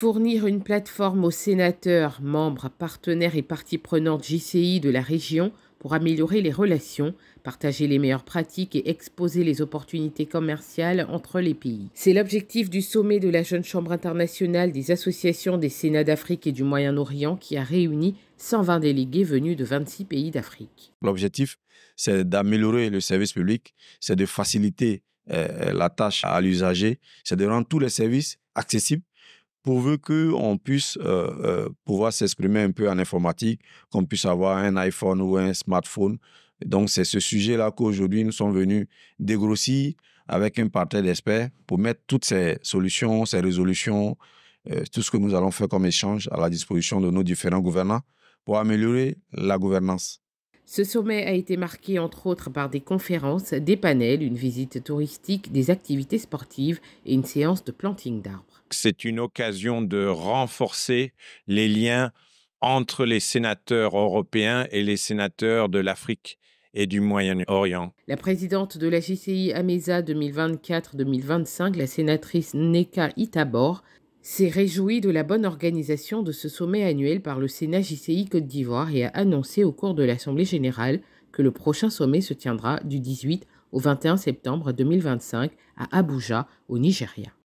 fournir une plateforme aux sénateurs, membres, partenaires et parties prenantes JCI de la région pour améliorer les relations, partager les meilleures pratiques et exposer les opportunités commerciales entre les pays. C'est l'objectif du sommet de la Jeune Chambre internationale des associations des Sénats d'Afrique et du Moyen-Orient qui a réuni 120 délégués venus de 26 pays d'Afrique. L'objectif, c'est d'améliorer le service public, c'est de faciliter euh, la tâche à l'usager, c'est de rendre tous les services accessibles pourvu qu'on puisse euh, euh, pouvoir s'exprimer un peu en informatique, qu'on puisse avoir un iPhone ou un smartphone. Donc, c'est ce sujet-là qu'aujourd'hui, nous sommes venus dégrossir avec un parterre d'experts pour mettre toutes ces solutions, ces résolutions, euh, tout ce que nous allons faire comme échange à la disposition de nos différents gouvernants pour améliorer la gouvernance. Ce sommet a été marqué entre autres par des conférences, des panels, une visite touristique, des activités sportives et une séance de planting d'arbres. C'est une occasion de renforcer les liens entre les sénateurs européens et les sénateurs de l'Afrique et du Moyen-Orient. La présidente de la GCI AMESA 2024-2025, la sénatrice Neka Itabor, s'est réjoui de la bonne organisation de ce sommet annuel par le Sénat JCI Côte d'Ivoire et a annoncé au cours de l'Assemblée générale que le prochain sommet se tiendra du 18 au 21 septembre 2025 à Abuja, au Nigeria.